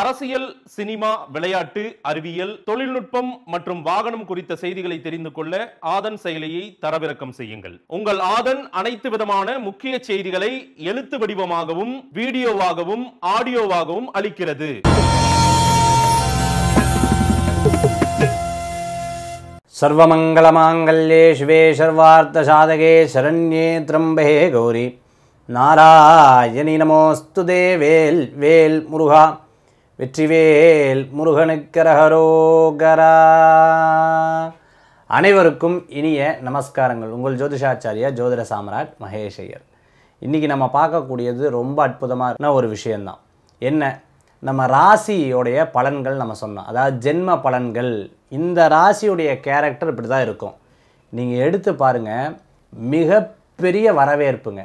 அரசியல் சினிமா விளையாட்டு அறிவியல் தொழில்நுட்பம் மற்றும் வாகனம் குறித்த செய்திகளை தெரிந்து கொள்ள ஆதன் செயலியை தரவிறக்கம் செய்யுங்கள் உங்கள் ஆதன் அனைத்து விதமான முக்கிய செய்திகளை எழுத்து வடிவமாகவும் வீடியோவாகவும் ஆடியோவாகவும் அளிக்கிறது சர்வமங்கலமாங்கல்யே சிவே சர்வார்த்த சாதகே சரண்யே திரம்பே கௌரி நாராயணி நமோஸ்து தேவேல் வேல் முருகா வெற்றிவேல் முருகனுக்கரகரோகரா அனைவருக்கும் இனிய நமஸ்காரங்கள் உங்கள் ஜோதிஷாச்சாரியா ஜோதிட சாம்ராட் மகேஷையர் இன்றைக்கி நம்ம பார்க்கக்கூடியது ரொம்ப அற்புதமான ஒரு விஷயந்தான் என்ன நம்ம ராசியோடைய பலன்கள் நம்ம சொன்னோம் அதாவது ஜென்ம பலன்கள் இந்த ராசியுடைய கேரக்டர் இப்படி தான் இருக்கும் நீங்கள் எடுத்து பாருங்கள் மிகப்பெரிய வரவேற்புங்க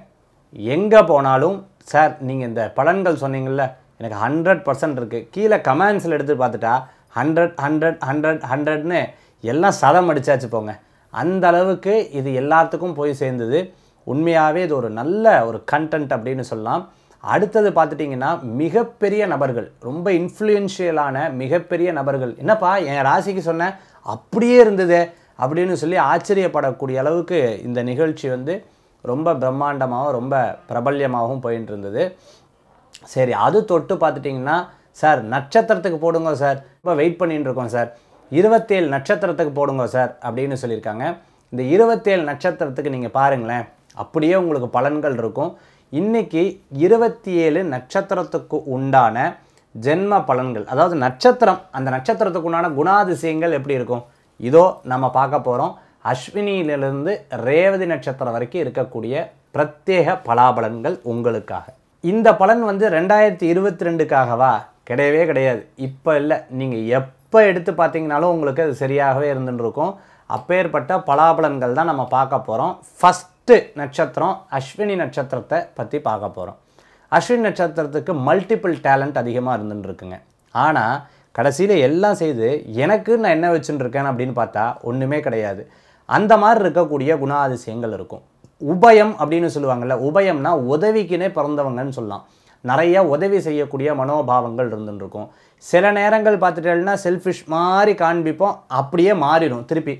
எங்கே போனாலும் சார் நீங்கள் இந்த பலன்கள் சொன்னீங்கள்ல எனக்கு ஹண்ட்ரட் பர்சன்ட் இருக்குது கீழே கமெண்ட்ஸில் எடுத்து பார்த்துட்டா ஹண்ட்ரட் ஹண்ட்ரட் ஹண்ட்ரட் ஹண்ட்ரட்னு எல்லாம் சதம் அடித்தாச்சு போங்க அந்த அளவுக்கு இது எல்லாத்துக்கும் போய் சேர்ந்தது உண்மையாகவே இது ஒரு நல்ல ஒரு கண்டென்ட் அப்படின்னு சொல்லலாம் அடுத்தது பார்த்துட்டிங்கன்னா மிகப்பெரிய நபர்கள் ரொம்ப இன்ஃப்ளூயன்ஷியலான மிகப்பெரிய நபர்கள் என்னப்பா என் ராசிக்கு சொன்னேன் அப்படியே இருந்தது அப்படின்னு சொல்லி ஆச்சரியப்படக்கூடிய அளவுக்கு இந்த நிகழ்ச்சி வந்து ரொம்ப பிரம்மாண்டமாகவும் ரொம்ப பிரபல்யமாகவும் போயின்ட்டு இருந்தது சரி அது தொட்டு பார்த்துட்டிங்கன்னா சார் நட்சத்திரத்துக்கு போடுங்க சார் இப்போ வெயிட் பண்ணிட்டு இருக்கோம் சார் இருபத்தேழு நட்சத்திரத்துக்கு போடுங்க சார் அப்படின்னு சொல்லியிருக்காங்க இந்த இருபத்தேழு நட்சத்திரத்துக்கு நீங்கள் பாருங்களேன் அப்படியே உங்களுக்கு பலன்கள் இருக்கும் இன்றைக்கி இருபத்தி ஏழு நட்சத்திரத்துக்கு உண்டான ஜென்ம பலன்கள் அதாவது நட்சத்திரம் அந்த நட்சத்திரத்துக்கு உண்டான குணாதிசயங்கள் எப்படி இருக்கும் இதோ நம்ம பார்க்க போகிறோம் அஸ்வினியிலிருந்து ரேவதி நட்சத்திரம் வரைக்கும் இருக்கக்கூடிய பிரத்யேக பலாபலன்கள் உங்களுக்காக இந்த பலன் வந்து ரெண்டாயிரத்தி இருபத்தி ரெண்டுக்காகவா கிடையவே கிடையாது இப்போ இல்லை நீங்கள் எப்போ எடுத்து பார்த்தீங்கனாலும் உங்களுக்கு அது சரியாகவே இருந்துருக்கும் அப்பேற்பட்ட பலாபலன்கள் தான் நம்ம பார்க்க போகிறோம் ஃபஸ்ட்டு நட்சத்திரம் அஸ்வினி நட்சத்திரத்தை பற்றி பார்க்க போகிறோம் அஸ்வினி நட்சத்திரத்துக்கு மல்டிபிள் டேலண்ட் அதிகமாக இருந்துருக்குங்க ஆனால் கடைசியில் எல்லாம் செய்து எனக்கு நான் என்ன வச்சுட்டுருக்கேன் அப்படின்னு பார்த்தா ஒன்றுமே கிடையாது அந்த மாதிரி இருக்கக்கூடிய குணாதிசயங்கள் இருக்கும் உபயம் அப்படின்னு சொல்லுவாங்கள்ல உபயம்னா உதவிக்குனே பிறந்தவங்கன்னு சொல்லலாம் நிறைய உதவி செய்யக்கூடிய மனோபாவங்கள் இருந்துருக்கும் சில நேரங்கள் பார்த்துட்டேன்னா செல்ஃபிஷ் மாதிரி காண்பிப்போம் அப்படியே மாறிடும் திருப்பி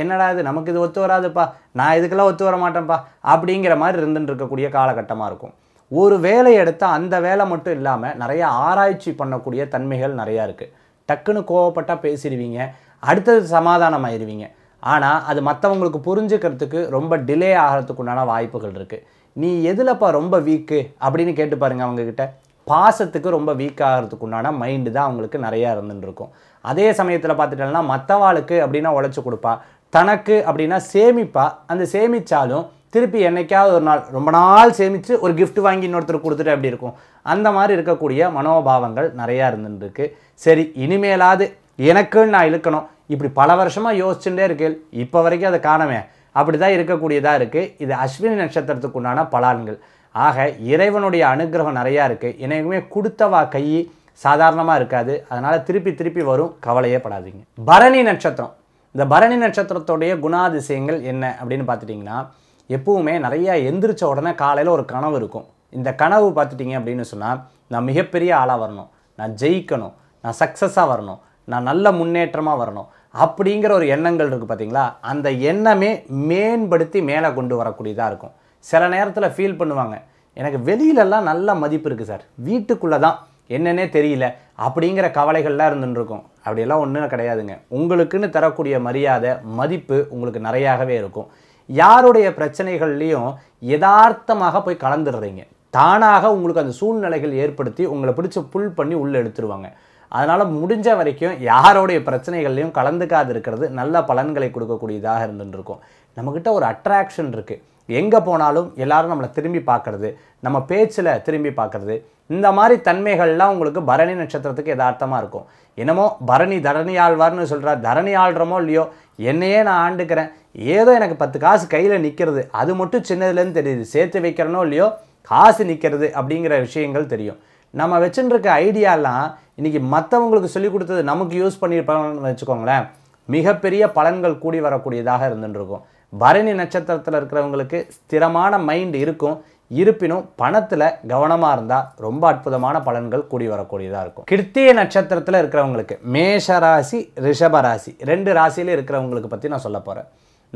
என்னடா இது நமக்கு இது ஒத்து வராதுப்பா நான் இதுக்கெல்லாம் ஒத்து வர மாட்டேன்ப்பா அப்படிங்கிற மாதிரி இருந்துருக்கக்கூடிய காலகட்டமாக இருக்கும் ஒரு வேலை எடுத்தால் அந்த வேலை மட்டும் இல்லாமல் நிறைய ஆராய்ச்சி பண்ணக்கூடிய தன்மைகள் நிறையா இருக்குது டக்குன்னு கோவப்பட்டால் பேசிடுவீங்க அடுத்தது சமாதானம் ஆயிடுவீங்க ஆனால் அது மற்றவங்களுக்கு புரிஞ்சுக்கிறதுக்கு ரொம்ப டிலே ஆகிறதுக்கு உண்டான வாய்ப்புகள் இருக்குது நீ எதுலப்பா ரொம்ப வீக்கு அப்படின்னு கேட்டு பாருங்கள் அவங்கக்கிட்ட பாசத்துக்கு ரொம்ப வீக் ஆகிறதுக்கு உண்டான மைண்டு தான் அவங்களுக்கு நிறையா இருந்துருக்கும் அதே சமயத்தில் பார்த்துட்டோம்னா மற்றவாளுக்கு அப்படின்னா உழைச்சி கொடுப்பா தனக்கு அப்படின்னா சேமிப்பா அந்த சேமித்தாலும் திருப்பி என்றைக்காவது ஒரு நாள் ரொம்ப நாள் சேமித்து ஒரு கிஃப்ட் வாங்கி இன்னொருத்தர் கொடுத்துட்டு அப்படி இருக்கும் அந்த மாதிரி இருக்கக்கூடிய மனோபாவங்கள் நிறையா இருந்துருக்கு சரி இனிமேலாவது எனக்குன்னு நான் இழுக்கணும் இப்படி பல வருஷமாக யோசிச்சுட்டே இருக்கு இப்போ வரைக்கும் அதை காணவே அப்படி தான் இருக்கக்கூடியதாக இருக்குது இது அஸ்வினி நட்சத்திரத்துக்கு உண்டான பலான்கள் ஆக இறைவனுடைய அனுகிரகம் நிறையா இருக்குது எனக்குமே கொடுத்தவா கை சாதாரணமாக இருக்காது அதனால் திருப்பி திருப்பி வரும் கவலையே படாதீங்க பரணி நட்சத்திரம் இந்த பரணி நட்சத்திரத்துடைய குணாதிசயங்கள் என்ன அப்படின்னு பார்த்துட்டிங்கன்னா எப்பவுமே நிறையா எந்திரிச்ச உடனே காலையில் ஒரு கனவு இருக்கும் இந்த கனவு பார்த்துட்டிங்க அப்படின்னு சொன்னால் நான் மிகப்பெரிய ஆளாக வரணும் நான் ஜெயிக்கணும் நான் சக்ஸஸாக வரணும் நான் நல்ல முன்னேற்றமாக வரணும் அப்படிங்கிற ஒரு எண்ணங்கள் இருக்குது பார்த்தீங்களா அந்த எண்ணமே மேம்படுத்தி மேலே கொண்டு வரக்கூடியதாக இருக்கும் சில நேரத்தில் ஃபீல் பண்ணுவாங்க எனக்கு வெளியிலலாம் நல்ல மதிப்பு இருக்குது சார் வீட்டுக்குள்ளே தான் என்னென்னே தெரியல அப்படிங்கிற கவலைகள்லாம் இருந்துருக்கும் அப்படியெல்லாம் ஒன்றும் கிடையாதுங்க உங்களுக்குன்னு தரக்கூடிய மரியாதை மதிப்பு உங்களுக்கு நிறையாகவே இருக்கும் யாருடைய பிரச்சனைகள்லேயும் யதார்த்தமாக போய் கலந்துடுறீங்க தானாக உங்களுக்கு அந்த சூழ்நிலைகள் ஏற்படுத்தி உங்களை பிடிச்சி புல் பண்ணி உள்ளே எடுத்துருவாங்க அதனால் முடிஞ்ச வரைக்கும் யாரோடைய பிரச்சனைகள்லையும் கலந்துக்காது இருக்கிறது நல்ல பலன்களை கொடுக்கக்கூடியதாக இருந்துருக்கும் நம்மக்கிட்ட ஒரு அட்ராக்ஷன் இருக்குது எங்கே போனாலும் எல்லோரும் நம்மளை திரும்பி பார்க்குறது நம்ம பேச்சில் திரும்பி பார்க்குறது இந்த மாதிரி தன்மைகள்லாம் உங்களுக்கு பரணி நட்சத்திரத்துக்கு யதார்த்தமாக இருக்கும் என்னமோ பரணி தரணி ஆழ்வார்னு சொல்கிறா தரணி ஆள்றமோ இல்லையோ என்னையே நான் ஆண்டுக்கிறேன் ஏதோ எனக்கு பத்து காசு கையில் நிற்கிறது அது மட்டும் சின்னதுலேருந்து தெரியுது சேர்த்து வைக்கிறனோ இல்லையோ காசு நிற்கிறது அப்படிங்கிற விஷயங்கள் தெரியும் நம்ம வச்சுருக்க ஐடியாலாம் இன்றைக்கி மற்றவங்களுக்கு சொல்லிக் கொடுத்தது நமக்கு யூஸ் பண்ணியிருப்பாங்கன்னு வச்சுக்கோங்களேன் மிகப்பெரிய பலன்கள் கூடி வரக்கூடியதாக இருந்துருக்கும் பரணி நட்சத்திரத்தில் இருக்கிறவங்களுக்கு ஸ்திரமான மைண்ட் இருக்கும் இருப்பினும் பணத்தில் கவனமாக இருந்தால் ரொம்ப அற்புதமான பலன்கள் கூடி வரக்கூடியதாக இருக்கும் கிருத்திய நட்சத்திரத்தில் இருக்கிறவங்களுக்கு மேஷ ராசி ரிஷப ராசி ரெண்டு ராசியில் இருக்கிறவங்களுக்கு பற்றி நான் சொல்ல போகிறேன்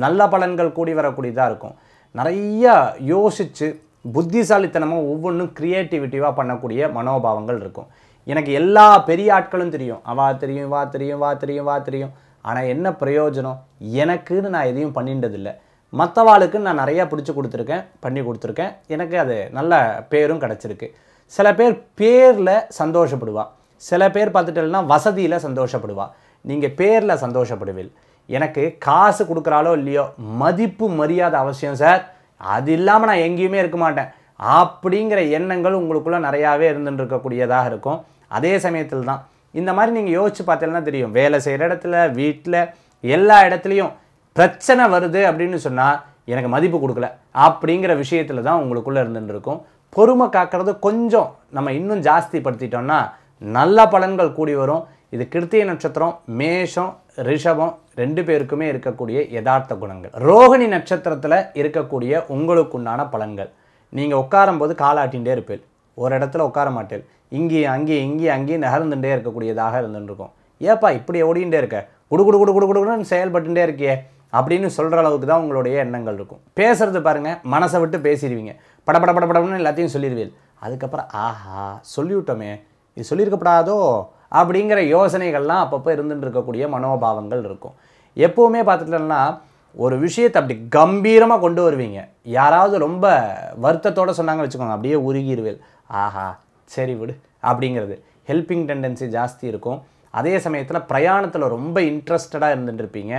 நல்ல பலன்கள் கூடி வரக்கூடியதாக இருக்கும் நிறையா யோசித்து புத்திசாலித்தனமாக ஒவ்வொன்றும் க்ரியேட்டிவிட்டிவாக பண்ணக்கூடிய மனோபாவங்கள் இருக்கும் எனக்கு எல்லா பெரிய ஆட்களும் தெரியும் அவா தெரியும் வா தெரியும் வா தெரியும் வா தெரியும் ஆனால் என்ன பிரயோஜனம் எனக்குன்னு நான் எதையும் பண்ணிட்டதில்லை மற்றவாளுக்கு நான் நிறையா பிடிச்சி கொடுத்துருக்கேன் பண்ணி கொடுத்துருக்கேன் எனக்கு அது நல்ல பேரும் கிடச்சிருக்கு சில பேர் பேரில் சந்தோஷப்படுவாள் சில பேர் பார்த்துட்டேன்னா வசதியில் சந்தோஷப்படுவாள் நீங்கள் பேரில் சந்தோஷப்படுவீள் எனக்கு காசு கொடுக்குறாலோ இல்லையோ மதிப்பு மரியாதை அவசியம் சார் அது இல்லாமல் நான் எங்கேயுமே இருக்க மாட்டேன் அப்படிங்கிற எண்ணங்கள் உங்களுக்குள்ளே நிறையாவே இருந்துருக்கக்கூடியதாக இருக்கும் அதே சமயத்தில் தான் இந்த மாதிரி நீங்கள் யோசிச்சு பார்த்தீங்கன்னா தெரியும் வேலை செய்கிற இடத்துல வீட்டில் எல்லா இடத்துலையும் பிரச்சனை வருது அப்படின்னு சொன்னால் எனக்கு மதிப்பு கொடுக்கல அப்படிங்கிற விஷயத்தில் தான் உங்களுக்குள்ளே இருந்துருக்கும் பொறுமை காக்கிறது கொஞ்சம் நம்ம இன்னும் ஜாஸ்திப்படுத்திட்டோம்னா நல்ல பலன்கள் கூடி வரும் இது கிருத்திய நட்சத்திரம் மேஷம் ரிஷபம் ரெண்டு பேருக்குமே இருக்கக்கூடிய யதார்த்த குணங்கள் ரோகிணி நட்சத்திரத்தில் இருக்கக்கூடிய உங்களுக்குண்டான பலன்கள் நீங்கள் உட்காரும்போது காலாட்டின்ண்டே இருப்பேன் ஒரு இடத்துல உட்கார மாட்டேன் இங்கேயும் அங்கேயும் இங்கேயும் அங்கேயும் நகர்ந்துட்டே இருக்கக்கூடியதாக இருந்துருக்கும் ஏப்பா இப்படி ஓடிண்டே இருக்க குடு குடு குடு குடு குடுன்னு செயல்பட்டுட்டே இருக்கியே அப்படின்னு சொல்கிற அளவுக்கு தான் உங்களுடைய எண்ணங்கள் இருக்கும் பேசுகிறது பாருங்கள் மனசை விட்டு பேசிடுவீங்க பட பட பட படம்னு எல்லாத்தையும் சொல்லிடுவீள் அதுக்கப்புறம் ஆஹா சொல்லிவிட்டோமே இது சொல்லியிருக்கப்படாதோ அப்படிங்கிற யோசனைகள்லாம் அப்பப்போ இருந்துட்டு இருக்கக்கூடிய மனோபாவங்கள் இருக்கும் எப்போவுமே பார்த்துட்டோம்னா ஒரு விஷயத்தை அப்படி கம்பீரமாக கொண்டு வருவீங்க யாராவது ரொம்ப வருத்தத்தோடு சொன்னாங்கன்னு வச்சுக்கோங்க அப்படியே உருகிடுவேல் ஆஹா சரி விடு அப்படிங்கிறது ஹெல்பிங் டெண்டன்சி ஜாஸ்தி இருக்கும் அதே சமயத்தில் பிரயாணத்தில் ரொம்ப இன்ட்ரெஸ்டடாக இருந்துட்டு இருப்பீங்க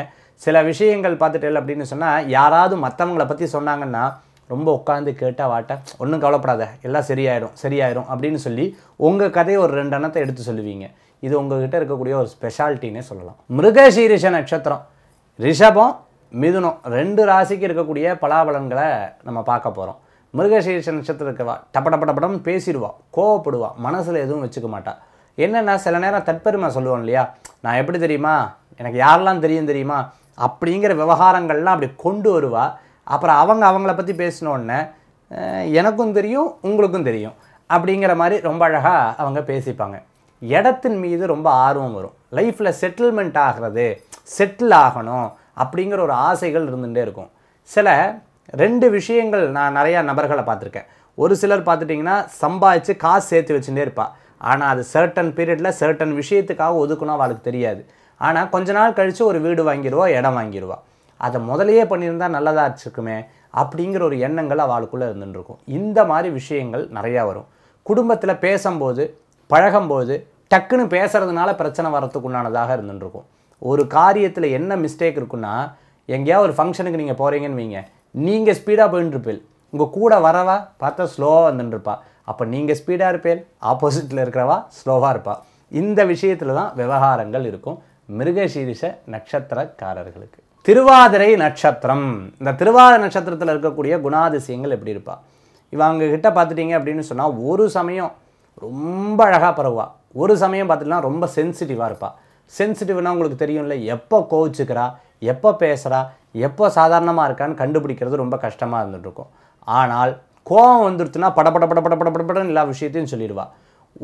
சில விஷயங்கள் பார்த்துட்டேன் அப்படின்னு சொன்னால் யாராவது மற்றவங்களை பற்றி சொன்னாங்கன்னா ரொம்ப உட்காந்து கேட்டால் வாட்ட ஒன்றும் கவலைப்படாத எல்லாம் சரியாயிடும் சரியாயிடும் அப்படின்னு சொல்லி உங்கள் கதையை ஒரு ரெண்டு அண்ணத்தை எடுத்து சொல்லுவீங்க இது உங்ககிட்ட இருக்கக்கூடிய ஒரு ஸ்பெஷாலிட்டின்னே சொல்லலாம் மிருகசீரிஷ நட்சத்திரம் ரிஷபம் மிதுனம் ரெண்டு ராசிக்கு இருக்கக்கூடிய பலாபலன்களை நம்ம பார்க்க போகிறோம் மிருகசீரிஷ நட்சத்திரம் இருக்கவா டப்ப டப்ப டப்படம் பேசிடுவா கோவப்படுவா மனசில் எதுவும் வச்சுக்க மாட்டா என்னென்னா சில நேரம் தற்பெருமை சொல்லுவோம் இல்லையா நான் எப்படி தெரியுமா எனக்கு யாரெல்லாம் தெரியும் தெரியுமா அப்படிங்கிற விவகாரங்கள்லாம் அப்படி கொண்டு வருவாள் அப்புறம் அவங்க அவங்கள பற்றி பேசினோடனே எனக்கும் தெரியும் உங்களுக்கும் தெரியும் அப்படிங்கிற மாதிரி ரொம்ப அழகாக அவங்க பேசிப்பாங்க இடத்தின் மீது ரொம்ப ஆர்வம் வரும் லைஃப்பில் செட்டில்மெண்ட் ஆகிறது செட்டில் ஆகணும் அப்படிங்கிற ஒரு ஆசைகள் இருந்துகிட்டே இருக்கும் சில ரெண்டு விஷயங்கள் நான் நிறையா நபர்களை பார்த்துருக்கேன் ஒரு சிலர் பார்த்துட்டிங்கன்னா சம்பாதிச்சு காசு சேர்த்து வச்சுட்டே இருப்பாள் ஆனால் அது சர்டன் பீரியடில் சர்ட்டன் விஷயத்துக்காக ஒதுக்கணும் அவளுக்கு தெரியாது ஆனால் கொஞ்ச நாள் கழித்து ஒரு வீடு வாங்கிடுவா இடம் வாங்கிடுவா அதை முதலையே பண்ணியிருந்தால் நல்லதாக இருக்குமே அப்படிங்கிற ஒரு எண்ணங்கள் அவளுக்குள்ளே இருந்துட்டுருக்கும் இந்த மாதிரி விஷயங்கள் நிறையா வரும் குடும்பத்தில் பேசும்போது பழகும்போது டக்குன்னு பேசுகிறதுனால பிரச்சனை வரத்துக்கு உண்டானதாக இருந்துட்டுருக்கும் ஒரு காரியத்தில் என்ன மிஸ்டேக் இருக்குன்னா எங்கேயா ஒரு ஃபங்க்ஷனுக்கு நீங்கள் போகிறீங்கன்னு வைங்க நீங்கள் ஸ்பீடாக போயின்னு உங்கள் கூட வரவா பார்த்தா ஸ்லோவாக வந்துட்டுருப்பா அப்போ நீங்கள் ஸ்பீடாக இருப்பேன் ஆப்போசிட்டில் இருக்கிறவா ஸ்லோவாக இருப்பாள் இந்த விஷயத்தில் தான் விவகாரங்கள் இருக்கும் மிருகசீரிஷ நட்சத்திரக்காரர்களுக்கு திருவாதிரை நட்சத்திரம் இந்த திருவாதிரை நட்சத்திரத்தில் இருக்கக்கூடிய குணாதிசயங்கள் எப்படி இருப்பா இவங்க கிட்ட பார்த்துட்டீங்க அப்படின்னு சொன்னால் ஒரு சமயம் ரொம்ப அழகாக பரவா ஒரு சமயம் பார்த்துட்டுனா ரொம்ப சென்சிட்டிவாக இருப்பாள் சென்சிட்டிவ்னால் உங்களுக்கு தெரியும்ல எப்போ கோவிச்சுக்கிறா எப்போ பேசுகிறா எப்போ சாதாரணமாக இருக்கான்னு கண்டுபிடிக்கிறது ரொம்ப கஷ்டமாக இருந்துகிட்ருக்கும் ஆனால் கோவம் வந்துருச்சுன்னா படப்பட பட பட பட படப்படன்னு எல்லா விஷயத்தையும் சொல்லிடுவா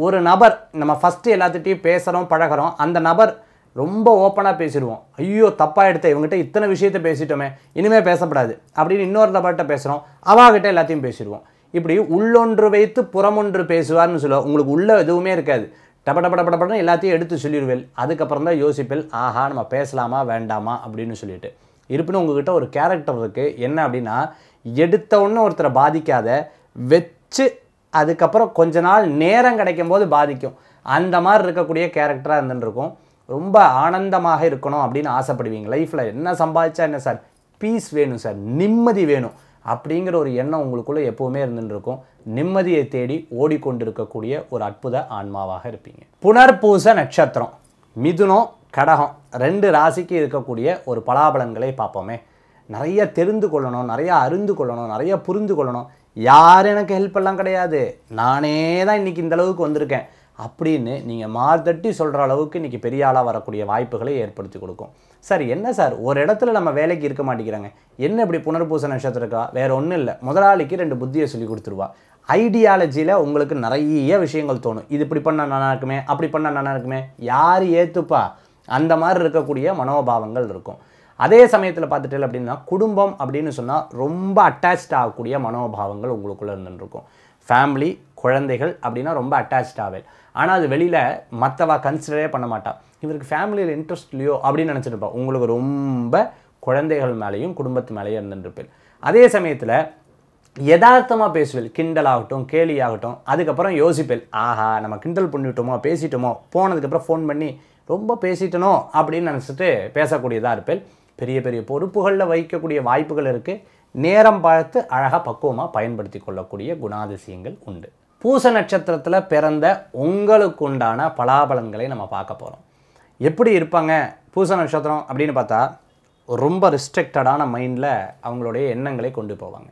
ஒரு நபர் நம்ம ஃபஸ்ட்டு எல்லாத்துகிட்டையும் பேசுகிறோம் பழகிறோம் அந்த நபர் ரொம்ப ஓப்பனாக பேசிடுவோம் ஐயோ தப்பாக எடுத்த இவங்ககிட்ட இத்தனை விஷயத்த பேசிட்டோமே இனிமேல் பேசப்படாது அப்படின்னு இன்னொரு நபர்கிட்ட பேசுகிறோம் அவாகிட்ட எல்லாத்தையும் பேசிடுவோம் இப்படி உள்ளொன்று வைத்து புறமொன்று பேசுவார்னு சொல்லுவோம் உங்களுக்கு உள்ள எதுவுமே இருக்காது டப டப டப எல்லாத்தையும் எடுத்து சொல்லிடுவேன் அதுக்கப்புறம் தான் யோசிப்பேன் ஆஹா நம்ம பேசலாமா வேண்டாமா அப்படின்னு சொல்லிட்டு இருப்பினும் உங்ககிட்ட ஒரு கேரக்டர் இருக்குது என்ன அப்படின்னா எடுத்த ஒருத்தரை பாதிக்காத வச்சு அதுக்கப்புறம் கொஞ்ச நாள் நேரம் கிடைக்கும் போது பாதிக்கும் அந்த மாதிரி இருக்கக்கூடிய கேரக்டராக இருந்துருக்கும் ரொம்ப ஆனந்தமாக இருக்கணும் அப்படின்னு ஆசைப்படுவீங்க லைஃப்பில் என்ன சம்பாதிச்சா என்ன சார் பீஸ் வேணும் சார் நிம்மதி வேணும் அப்படிங்கிற ஒரு எண்ணம் உங்களுக்குள்ளே எப்போவுமே இருந்துருக்கும் நிம்மதியை தேடி ஓடிக்கொண்டிருக்கக்கூடிய ஒரு அற்புத ஆன்மாவாக இருப்பீங்க புனர்பூச நட்சத்திரம் மிதுனம் கடகம் ரெண்டு ராசிக்கு இருக்கக்கூடிய ஒரு பலாபலன்களை பார்ப்போமே நிறைய தெரிந்து கொள்ளணும் நிறையா அறிந்து கொள்ளணும் நிறைய புரிந்து கொள்ளணும் யார் எனக்கு ஹெல்ப் எல்லாம் கிடையாது நானே தான் இன்றைக்கி இந்தளவுக்கு வந்திருக்கேன் அப்படின்னு நீங்கள் மார்தட்டி சொல்கிற அளவுக்கு இன்றைக்கி பெரிய ஆளாக வரக்கூடிய வாய்ப்புகளை ஏற்படுத்தி கொடுக்கும் சார் என்ன சார் ஒரு இடத்துல நம்ம வேலைக்கு இருக்க மாட்டேங்கிறாங்க என்ன இப்படி புனர்பூச நட்சத்திரக்கா வேறு ஒன்றும் இல்லை முதலாளிக்கு ரெண்டு புத்தியை சொல்லி கொடுத்துருவா ஐடியாலஜியில் உங்களுக்கு நிறைய விஷயங்கள் தோணும் இது இப்படி பண்ணால் நல்லா இருக்குமே அப்படி பண்ணால் நல்லா இருக்குமே யார் ஏற்றுப்பா அந்த மாதிரி இருக்கக்கூடிய மனோபாவங்கள் இருக்கும் அதே சமயத்தில் பார்த்துட்டேன் அப்படின்னா குடும்பம் அப்படின்னு சொன்னால் ரொம்ப அட்டாச்ட் ஆகக்கூடிய மனோபாவங்கள் உங்களுக்குள்ளே இருந்துருக்கும் ஃபேமிலி குழந்தைகள் அப்படின்னா ரொம்ப அட்டாச்சாக ஆவல் ஆனால் அது வெளியில் மற்றவா கன்சிடரே பண்ண மாட்டாள் இவருக்கு ஃபேமிலியில் இன்ட்ரெஸ்ட் இல்லையோ அப்படின்னு நினச்சிருப்பா உங்களுக்கு ரொம்ப குழந்தைகள் மேலேயும் குடும்பத்து மேலேயும் இருந்துருப்பேன் அதே சமயத்தில் யதார்த்தமாக பேசுவேல் கிண்டல் ஆகட்டும் கேலி ஆகட்டும் அதுக்கப்புறம் யோசிப்பேல் ஆஹா நம்ம கிண்டல் பண்ணிட்டோமோ பேசிட்டோமோ போனதுக்கப்புறம் ஃபோன் பண்ணி ரொம்ப பேசிட்டனோ அப்படின்னு நினச்சிட்டு பேசக்கூடியதாக இருப்பேன் பெரிய பெரிய பொறுப்புகளில் வைக்கக்கூடிய வாய்ப்புகள் இருக்குது நேரம் பார்த்து அழகாக பக்குவமாக பயன்படுத்தி கொள்ளக்கூடிய குணாதிசயங்கள் உண்டு பூச நட்சத்திரத்தில் பிறந்த உங்களுக்கு உண்டான பலாபலன்களை நம்ம பார்க்க போகிறோம் எப்படி இருப்பாங்க பூச நட்சத்திரம் அப்படின்னு பார்த்தா ரொம்ப ரிஸ்ட்ரிக்டடான மைண்டில் அவங்களுடைய எண்ணங்களை கொண்டு போவாங்க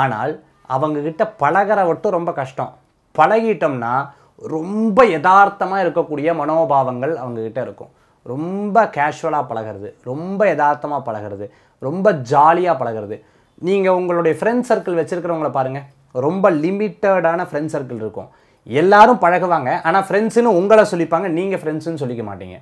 ஆனால் அவங்கக்கிட்ட பழகிறவட்டும் ரொம்ப கஷ்டம் பழகிட்டோம்னா ரொம்ப யதார்த்தமாக இருக்கக்கூடிய மனோபாவங்கள் அவங்கக்கிட்ட இருக்கும் ரொம்ப கேஷுவலாக பழகிறது ரொம்ப யதார்த்தமாக பழகிறது ரொம்ப ஜாலியாக பழகிறது நீங்கள் உங்களுடைய ஃப்ரெண்ட் சர்க்கிள் வச்சுருக்கிறவங்கள பாருங்கள் ரொம்ப லிமிட்டடான ஃப்ரெண்ட் சர்க்கிள் இருக்கும் எல்லாரும் பழகுவாங்க ஆனால் ஃப்ரெண்ட்ஸுன்னு உங்களை சொல்லிப்பாங்க நீங்கள் ஃப்ரெண்ட்ஸுன்னு சொல்லிக்க மாட்டீங்க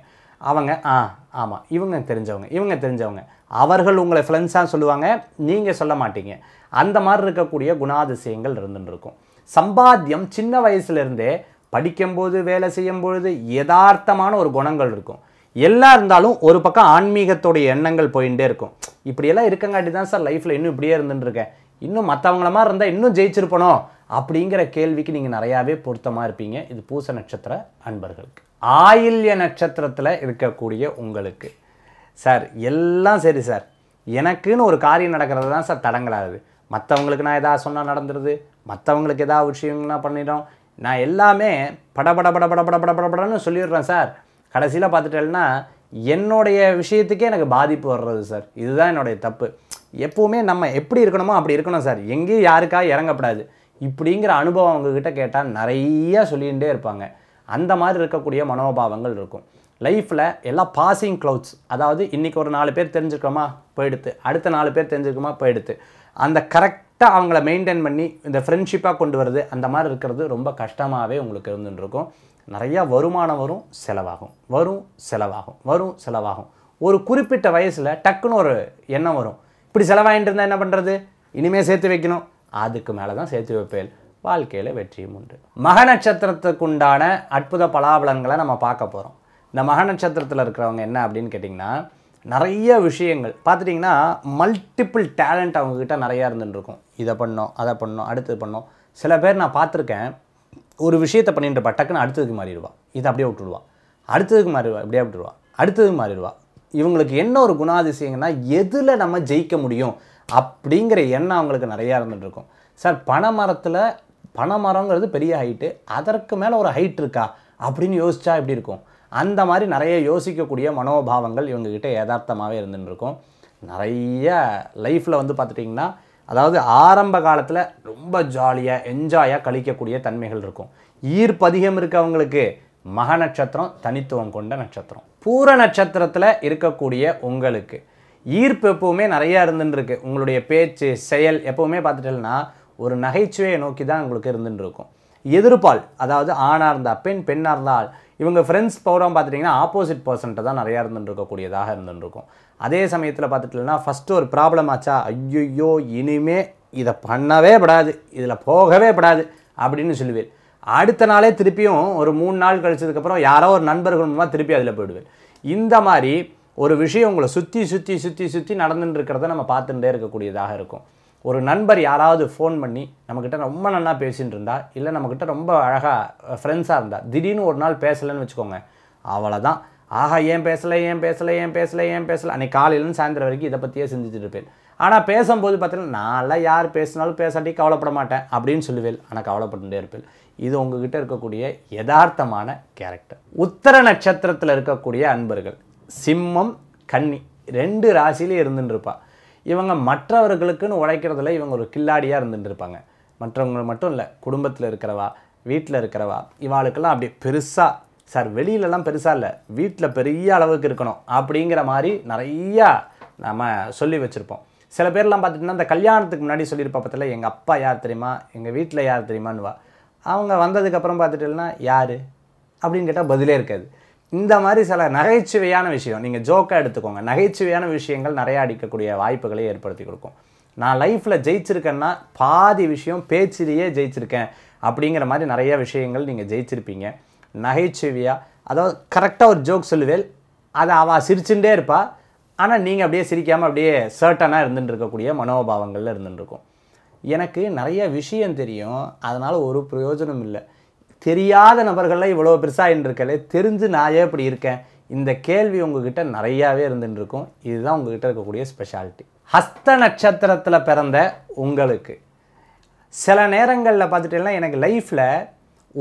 அவங்க ஆ ஆமாம் இவங்க தெரிஞ்சவங்க இவங்க தெரிஞ்சவங்க அவர்கள் உங்களை ஃப்ரெண்ட்ஸாக சொல்லுவாங்க நீங்கள் சொல்ல மாட்டீங்க அந்த மாதிரி இருக்கக்கூடிய குணாதிசயங்கள் இருந்துன்னு இருக்கும் சம்பாத்தியம் சின்ன வயசுலேருந்தே படிக்கும்போது வேலை செய்யும்பொழுது யதார்த்தமான ஒரு குணங்கள் இருக்கும் எல்லாம் இருந்தாலும் ஒரு பக்கம் ஆன்மீகத்தோடைய எண்ணங்கள் போயிட்டே இருக்கும் இப்படியெல்லாம் இருக்கங்காட்டி தான் சார் லைஃப்பில் இன்னும் இப்படியே இருந்துட்டுருக்கேன் இன்னும் மற்றவங்கள மாதிரி இருந்தால் இன்னும் ஜெயிச்சிருப்பணும் அப்படிங்கிற கேள்விக்கு நீங்கள் நிறையாவே பொருத்தமாக இருப்பீங்க இது பூச நட்சத்திர அன்பர்களுக்கு ஆயில்ய நட்சத்திரத்தில் இருக்கக்கூடிய உங்களுக்கு சார் எல்லாம் சரி சார் எனக்குன்னு ஒரு காரியம் நடக்கிறது தான் சார் தடங்களாகுது மற்றவங்களுக்கு நான் எதாவது சொன்னால் நடந்துடுது மற்றவங்களுக்கு எதாவது விஷயங்கள்லாம் பண்ணிடும் நான் எல்லாமே படபட பட பட பட பட படன்னு சொல்லிடுறேன் சார் கடைசியில் பார்த்துட்டேன்னா என்னுடைய விஷயத்துக்கே எனக்கு பாதிப்பு வர்றது சார் இதுதான் என்னுடைய தப்பு எப்போவுமே நம்ம எப்படி இருக்கணுமோ அப்படி இருக்கணும் சார் எங்கேயும் யாருக்கா இறங்கப்படாது இப்படிங்கிற அனுபவம் அவங்கக்கிட்ட கேட்டால் நிறையா சொல்லிகிட்டே இருப்பாங்க அந்த மாதிரி இருக்கக்கூடிய மனோபாவங்கள் இருக்கும் லைஃப்பில் எல்லா பாசிங் க்ளவுட்ஸ் அதாவது இன்றைக்கி ஒரு நாலு பேர் தெரிஞ்சுக்கோமா போயிடுத்து அடுத்த நாலு பேர் தெரிஞ்சுக்கோமா போயிடுத்து அந்த கரெக்டாக அவங்கள மெயின்டைன் பண்ணி இந்த ஃப்ரெண்ட்ஷிப்பாக கொண்டு வருது அந்த மாதிரி இருக்கிறது ரொம்ப கஷ்டமாகவே உங்களுக்கு இருந்துட்டுருக்கும் நிறையா வருமானம் வரும் செலவாகும் வரும் செலவாகும் வரும் செலவாகும் ஒரு குறிப்பிட்ட வயசில் டக்குன்னு ஒரு எண்ணம் வரும் இப்படி செலவாகிட்டு இருந்தால் என்ன பண்ணுறது இனிமேல் சேர்த்து வைக்கணும் அதுக்கு மேலே தான் சேர்த்து வைப்பேன் வாழ்க்கையில் வெற்றியும் உண்டு மக நட்சத்திரத்துக்குண்டான அற்புத பலாபலங்களை நம்ம பார்க்க போகிறோம் இந்த மக நட்சத்திரத்தில் இருக்கிறவங்க என்ன அப்படின்னு கேட்டிங்கன்னா நிறைய விஷயங்கள் பார்த்துட்டிங்கன்னா மல்டிப்புள் டேலண்ட் அவங்கக்கிட்ட நிறையா இருந்துருக்கும் இதை பண்ணோம் அதை பண்ணோம் அடுத்தது பண்ணோம் சில பேர் நான் பார்த்துருக்கேன் ஒரு விஷயத்தை பண்ணிட்டு இருப்பா டக்குன்னு அடுத்ததுக்கு மாறிடுவான் இதை அப்படியே விட்டுடுவான் அடுத்ததுக்கு மாறிடுவா அப்படியே விட்டுடுவான் அடுத்ததுக்கு மாறிடுவா இவங்களுக்கு என்ன ஒரு குணாதிசயங்கன்னா எதில் நம்ம ஜெயிக்க முடியும் அப்படிங்கிற எண்ணம் அவங்களுக்கு நிறையா இருந்துகிட்ருக்கும் சார் பனைமரத்தில் பனைமரங்கிறது பெரிய ஹைட்டு அதற்கு மேலே ஒரு ஹைட் இருக்கா அப்படின்னு யோசித்தா எப்படி இருக்கும் அந்த மாதிரி நிறைய யோசிக்கக்கூடிய மனோபாவங்கள் இவங்கக்கிட்ட யதார்த்தமாகவே இருந்துகிட்டு இருக்கும் நிறைய லைஃப்பில் வந்து பார்த்துட்டிங்கன்னா அதாவது ஆரம்ப காலத்தில் ரொம்ப ஜாலியாக என்ஜாயாக கழிக்கக்கூடிய தன்மைகள் இருக்கும் ஈர்ப்பதிகம் இருக்கவங்களுக்கு மக நட்சத்திரம் தனித்துவம் கொண்ட நட்சத்திரம் பூர நட்சத்திரத்தில் இருக்கக்கூடிய உங்களுக்கு ஈர்ப்பு எப்போவுமே நிறையா இருந்துருக்கு உங்களுடைய பேச்சு செயல் எப்போவுமே பார்த்துட்டேன்னா ஒரு நகைச்சுவையை நோக்கி தான் உங்களுக்கு இருந்துட்டு இருக்கும் எதிர்பால் அதாவது ஆணாக இருந்தால் பெண் பெண்ணாக இருந்தால் இவங்க ஃப்ரெண்ட்ஸ் போகிறோம் பார்த்துட்டிங்கன்னா ஆப்போசிட் பர்சன்ட்டை தான் நிறையா இருந்துருக்கக்கூடியதாக இருந்துருக்கும் அதே சமயத்தில் பார்த்துட்டோம்னா ஃபஸ்ட்டு ஒரு ப்ராப்ளம் ஆச்சா ஐயோ இனிமே இதை பண்ணவே படாது இதில் போகவே படாது அப்படின்னு சொல்லுவேன் அடுத்த நாளே திருப்பியும் ஒரு மூணு நாள் கழிச்சதுக்கப்புறம் யாரோ ஒரு நண்பர்கள் மூலமாக திருப்பி அதில் போயிடுவேன் இந்த மாதிரி ஒரு விஷயம் உங்களை சுற்றி சுற்றி சுற்றி சுற்றி நடந்துட்டு இருக்கிறத நம்ம பார்த்துட்டே இருக்கக்கூடியதாக இருக்கும் ஒரு நண்பர் யாராவது ஃபோன் பண்ணி நம்மக்கிட்ட ரொம்ப நல்லா பேசிகிட்டு இருந்தா இல்லை நம்மக்கிட்ட ரொம்ப அழகாக ஃப்ரெண்ட்ஸாக இருந்தா திடீர்னு ஒரு நாள் பேசலைன்னு வச்சுக்கோங்க அவ்வளோதான் ஆஹா ஏன் பேசலை ஏன் பேசலை ஏன் பேசலை ஏன் பேசலை அன்றைக்கி காலையிலேருந்து சாயந்தரம் வரைக்கும் இதை பற்றியே செஞ்சுட்டு இருப்பேன் ஆனால் பேசும்போது பார்த்தீங்கன்னா நான்லாம் யார் பேசினாலும் பேசாட்டி கவலைப்பட மாட்டேன் அப்படின்னு சொல்லுவேன் ஆனால் கவலைப்பட்டுட்டே இருப்பேன் இது உங்ககிட்ட இருக்கக்கூடிய யதார்த்தமான கேரக்டர் உத்தர நட்சத்திரத்தில் இருக்கக்கூடிய அன்பர்கள் சிம்மம் கன்னி ரெண்டு ராசியிலே இருந்துன்னு இருப்பாள் இவங்க மற்றவர்களுக்குன்னு உழைக்கிறதுல இவங்க ஒரு கில்லாடியாக இருந்துட்டு இருப்பாங்க மற்றவங்க மட்டும் இல்லை குடும்பத்தில் இருக்கிறவா வீட்டில் இருக்கிறவா இவாளுக்கெல்லாம் அப்படியே பெருசாக சார் வெளியிலலாம் பெருசாக இல்லை வீட்டில் பெரிய அளவுக்கு இருக்கணும் அப்படிங்கிற மாதிரி நிறையா நம்ம சொல்லி வச்சுருப்போம் சில பேர்லாம் பார்த்துட்டிங்கன்னா அந்த கல்யாணத்துக்கு முன்னாடி சொல்லியிருப்ப பார்த்தில எங்கள் அப்பா யார் தெரியுமா எங்கள் வீட்டில் யார் தெரியுமான்னுவா அவங்க வந்ததுக்கப்புறம் பார்த்துட்டுன்னா யார் அப்படின்னு கேட்டால் பதிலே இருக்காது இந்த மாதிரி சில நகைச்சுவையான விஷயம் நீங்கள் ஜோக்காக எடுத்துக்கோங்க நகைச்சுவையான விஷயங்கள் நிறையா அடிக்கக்கூடிய வாய்ப்புகளை ஏற்படுத்தி கொடுக்கும் நான் லைஃப்பில் ஜெயிச்சிருக்கேன்னா பாதி விஷயம் பேச்சிலேயே ஜெயிச்சிருக்கேன் அப்படிங்கிற மாதிரி நிறைய விஷயங்கள் நீங்கள் ஜெயிச்சிருப்பீங்க நகைச்சுவையாக அதாவது கரெக்டாக ஒரு ஜோக் சொல்லுவேல் அதை அவள் சிரிச்சுட்டே இருப்பாள் ஆனால் நீங்கள் அப்படியே சிரிக்காமல் அப்படியே சர்ட்டனாக இருந்துட்டு இருக்கக்கூடிய மனோபாவங்களில் இருந்துட்டுருக்கும் எனக்கு நிறைய விஷயம் தெரியும் அதனால் ஒரு பிரயோஜனம் இல்லை தெரியாத நபர்கள்லாம் இவ்வளோ பெருசாக இருக்கலே தெரிஞ்சு நான் ஏன் இப்படி இருக்கேன் இந்த கேள்வி உங்ககிட்ட நிறையாவே இருந்துட்டுருக்கும் இதுதான் உங்ககிட்ட இருக்கக்கூடிய ஸ்பெஷாலிட்டி ஹஸ்த நட்சத்திரத்தில் பிறந்த உங்களுக்கு சில நேரங்களில் பார்த்துட்டேன்னா எனக்கு லைஃப்பில்